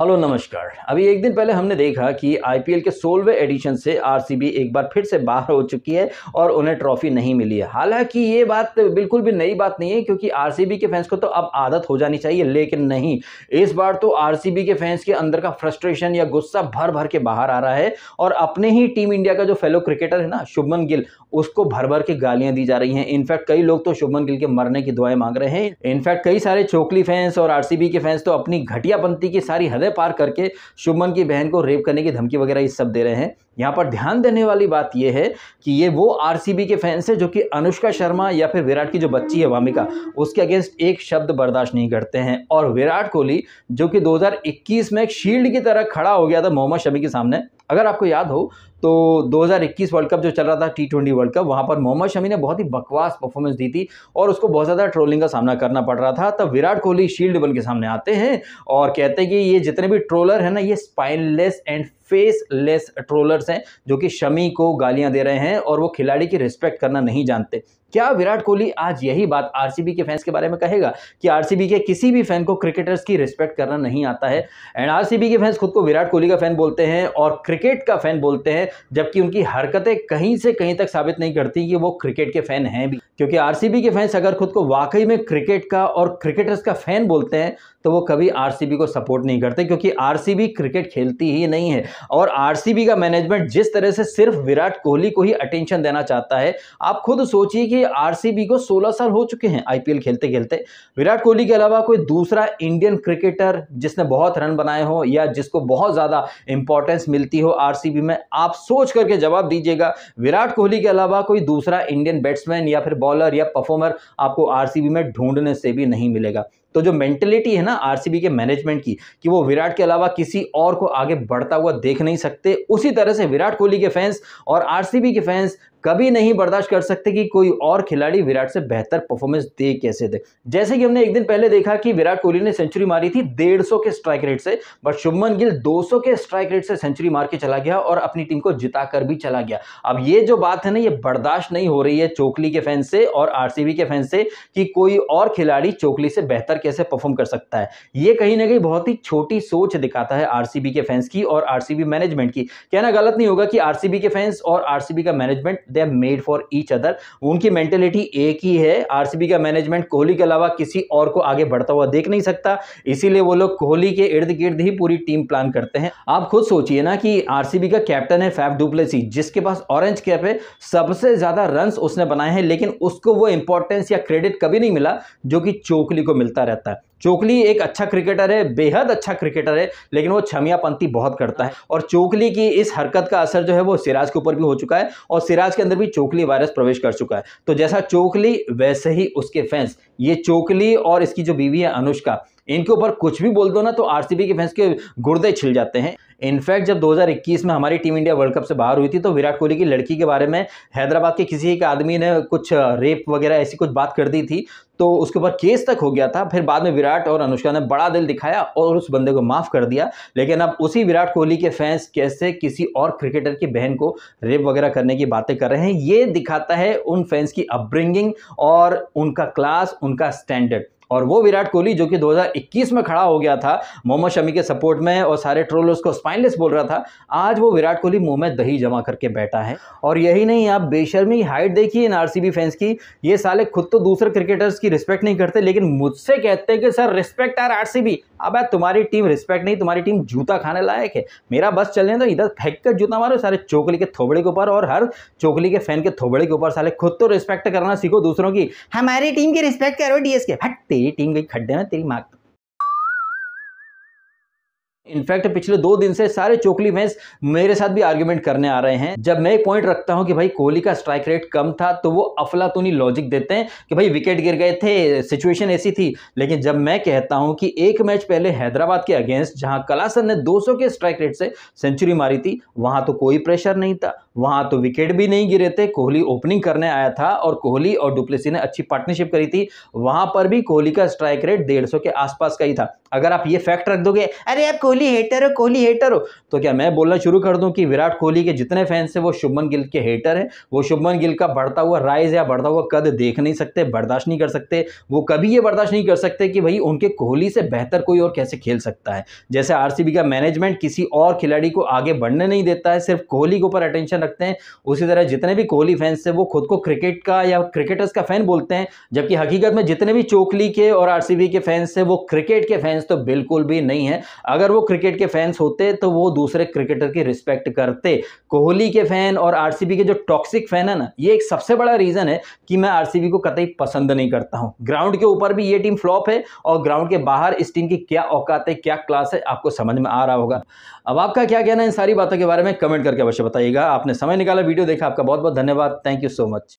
hello नमस्कार अभी एक दिन पहले हमने देखा कि आईपीएल के सोलवे एडिशन से आरसीबी एक बार फिर से बाहर हो चुकी है और उन्हें ट्रॉफी नहीं मिली है हालांकि ये बात बिल्कुल भी नई बात नहीं है क्योंकि आरसीबी के फैंस को तो अब आदत हो जानी चाहिए लेकिन नहीं इस बार तो आरसीबी के फैंस के अंदर का फ्रस्ट्रेशन या गुस्सा भर भर के बाहर आ रहा है और अपने ही टीम इंडिया का जो फेलो क्रिकेटर है ना शुभमन गिल उसको भर भर के गालियां दी जा रही हैं इनफैक्ट कई लोग तो शुभमन गिल के मरने की दुआएं मांग रहे हैं इनफैक्ट कई सारे चोकली फैंस और आरसीबी के फैंस तो अपनी घटियापंथी की सारी हदें गलियारे पार करके शुभमन की बहन को रेप करने की धमकी वगैरह ये सब दे रहे हैं यहाँ पर ध्यान देने वाली बात यह है कि ये वो आरसीबी के फैंस हैं जो कि अनुष्का शर्मा या फिर विराट की जो बच्ची है वामिका उसके अगेंस्ट एक शब्द बर्दाश्त नहीं करते हैं और विराट कोहली जो कि 2021 में एक शील्ड की तरह खड़ा हो गया था मोहम्मद शमी के सामने अगर आपको याद हो तो 2021 वर्ल्ड कप जो चल रहा था टी ट्वेंटी वर्ल्ड कप वहाँ पर मोहम्मद शमी ने बहुत ही बकवास परफॉर्मेंस दी थी और उसको बहुत ज़्यादा ट्रोलिंग का सामना करना पड़ रहा था तब विराट कोहली शील्ड बन के सामने आते हैं और कहते हैं कि ये जितने भी ट्रोलर हैं ना ये स्पाइनलेस एंड फेसलेस ट्रोलर्स हैं जो कि शमी को गालियां दे रहे हैं और वो खिलाड़ी की रिस्पेक्ट करना नहीं जानते क्या विराट कोहली आज यही बात आरसीबी के फैंस के बारे में कहेगा कि आरसीबी के किसी भी फैन को क्रिकेटर्स की रिस्पेक्ट करना नहीं आता है एंड आरसीबी के फैंस खुद को विराट कोहली का फैन बोलते हैं और क्रिकेट का फैन बोलते हैं जबकि उनकी हरकतें कहीं से कहीं तक साबित नहीं करती कि वो क्रिकेट के फैन हैं भी क्योंकि आर के फैंस अगर खुद को वाकई में क्रिकेट का और क्रिकेटर्स का फैन बोलते हैं तो वो कभी आर को सपोर्ट नहीं करते क्योंकि आर क्रिकेट खेलती ही नहीं है और आरसीबी का मैनेजमेंट जिस तरह से सिर्फ विराट कोहली को ही अटेंशन देना चाहता है आप खुद सोचिए कि आरसीबी को 16 साल हो चुके हैं आईपीएल खेलते खेलते विराट कोहली के अलावा कोई दूसरा इंडियन क्रिकेटर जिसने बहुत रन बनाए हो या जिसको बहुत ज़्यादा इंपॉर्टेंस मिलती हो आर में आप सोच करके जवाब दीजिएगा विराट कोहली के अलावा कोई दूसरा इंडियन बैट्समैन या फिर बॉलर या परफॉर्मर आपको आरसीबी में ढूंढने से भी नहीं मिलेगा तो जो मेंटेलिटी है ना आरसीबी के मैनेजमेंट की कि वो विराट के अलावा किसी और को आगे बढ़ता हुआ देख देख नहीं सकते उसी तरह से विराट कोहली के फैंस और आरसीबी के फैंस कभी नहीं बर्दाश्त कर सकते कि कोई और खिलाड़ी विराट से बेहतर परफॉर्मेंस दे कैसे दे जैसे कि हमने एक दिन पहले देखा कि विराट कोहली ने सेंचुरी मारी थी 150 के स्ट्राइक रेट से बट शुभमन गिल 200 के स्ट्राइक रेट से सेंचुरी मार के चला गया और अपनी टीम को जिता कर भी चला गया अब ये जो बात है ना ये बर्दाश्त नहीं हो रही है चोकली के फैन से और आर के फैन से कि कोई और खिलाड़ी चोकली से बेहतर कैसे परफॉर्म कर सकता है ये कहीं ना कहीं बहुत ही छोटी सोच दिखाता है आर के फैंस की और आर मैनेजमेंट की कहना गलत नहीं होगा कि आर के फैंस और आर का management they are made for each other उनकी मेंटेलिटी एक ही है आरसीबी का मैनेजमेंट कोहली के अलावा किसी और को आगे बढ़ता हुआ देख नहीं सकता इसीलिए वो लोग कोहली के इर्द गिर्द ही पूरी टीम प्लान करते हैं आप खुद सोचिए ना कि आरसीबी का कैप्टन है फैफ डुप्लेसी जिसके पास ऑरेंज कैप है सबसे ज़्यादा रन उसने बनाए हैं लेकिन उसको वो इंपॉर्टेंस या क्रेडिट कभी नहीं मिला जो कि चोकली को मिलता रहता है चोकली एक अच्छा क्रिकेटर है बेहद अच्छा क्रिकेटर है लेकिन वो छमियापंथी बहुत करता है और चोकली की इस हरकत का असर जो है वो सिराज के ऊपर भी हो चुका है और सिराज के अंदर भी चोकली वायरस प्रवेश कर चुका है तो जैसा चोकली वैसे ही उसके फैंस ये चोकली और इसकी जो बीवी है अनुष्का इनके ऊपर कुछ भी बोल दो ना तो आरसीबी के फैंस के गुर्दे छिल जाते हैं इनफैक्ट जब 2021 में हमारी टीम इंडिया वर्ल्ड कप से बाहर हुई थी तो विराट कोहली की लड़की के बारे में हैदराबाद के किसी एक आदमी ने कुछ रेप वगैरह ऐसी कुछ बात कर दी थी तो उसके ऊपर केस तक हो गया था फिर बाद में विराट और अनुष्का ने बड़ा दिल दिखाया और उस बंदे को माफ़ कर दिया लेकिन अब उसी विराट कोहली के फैंस कैसे किसी और क्रिकेटर की बहन को रेप वगैरह करने की बातें कर रहे हैं ये दिखाता है उन फैंस की अपब्रिंगिंग और उनका क्लास उनका स्टैंडर्ड और वो विराट कोहली जो कि 2021 में खड़ा हो गया था मोहम्मद शमी के सपोर्ट में और सारे ट्रोल उसको स्पाइनलेस बोल रहा था आज वो विराट कोहली मुंह में दही जमा करके बैठा है और यही नहीं आप बेशर्मी हाइट देखिए इन आरसीबी फैंस की ये साले खुद तो दूसरे क्रिकेटर्स की रिस्पेक्ट नहीं करते लेकिन मुझसे कहते हैं कि सर रिस्पेक्ट आर आर अब तुम्हारी टीम रिस्पेक्ट नहीं तुम्हारी टीम जूता खाने लायक है मेरा बस चलने तो इधर फेंक कर जूता मारो सारे चोकली के थोबड़े के ऊपर और हर चोकली के फैन के थोबड़े के ऊपर साले खुद तो रिस्पेक्ट करना सीखो दूसरों की हमारी टीम की रिस्पेक्ट करो के हटते तेरी टीम गई खड्डे में तेरी माँ इनफैक्ट पिछले दो दिन से सारे चोकली फैंस मेरे साथ भी आर्ग्यूमेंट करने आ रहे हैं जब मैं एक पॉइंट रखता हूं कि भाई कोहली का स्ट्राइक रेट कम था तो वो अफलातूनी लॉजिक देते हैं कि भाई विकेट गिर गए थे सिचुएशन ऐसी थी लेकिन जब मैं कहता हूं कि एक मैच पहले हैदराबाद के अगेंस्ट जहां कलासन ने दो के स्ट्राइक रेट से सेंचुरी मारी थी वहां तो कोई प्रेशर नहीं था वहां तो विकेट भी नहीं गिरे थे कोहली ओपनिंग करने आया था और कोहली और डुप्लेसी ने अच्छी पार्टनरशिप करी थी वहां पर भी कोहली का स्ट्राइक रेट डेढ़ सौ के आसपास का ही था अगर आप ये फैक्ट रख दोगे अरे आप कोहली हेटर हो कोहली हेटर हो तो क्या मैं बोलना शुरू कर दूं कि विराट कोहली के जितने फैंस हैं वो शुभमन गिल के हेटर हैं वो शुभमन गिल का बढ़ता हुआ राइज या बढ़ता हुआ कद देख नहीं सकते बर्दाश्त नहीं कर सकते वो कभी ये बर्दाश्त नहीं कर सकते कि भाई उनके कोहली से बेहतर कोई और कैसे खेल सकता है जैसे आर का मैनेजमेंट किसी और खिलाड़ी को आगे बढ़ने नहीं देता है सिर्फ कोहली के ऊपर अटेंशन कनेक्शन रखते हैं उसी तरह जितने भी कोहली फैंस हैं वो खुद को क्रिकेट का या क्रिकेटर्स का फ़ैन बोलते हैं जबकि हकीकत में जितने भी चोकली के और आर के फैंस हैं वो क्रिकेट के फैंस तो बिल्कुल भी नहीं है अगर वो क्रिकेट के फैंस होते तो वो दूसरे क्रिकेटर की रिस्पेक्ट करते कोहली के फ़ैन और आर के जो टॉक्सिक फ़ैन है ना ये एक सबसे बड़ा रीज़न है कि मैं आर को कतई पसंद नहीं करता हूँ ग्राउंड के ऊपर भी ये टीम फ्लॉप है और ग्राउंड के बाहर इस टीम की क्या औकात है क्या क्लास है आपको समझ में आ रहा होगा अब आपका क्या कहना है इन सारी बातों के बारे में कमेंट करके अवश्य बताइएगा आपने आपने समय निकाला वीडियो देखा आपका बहुत बहुत धन्यवाद थैंक यू सो मच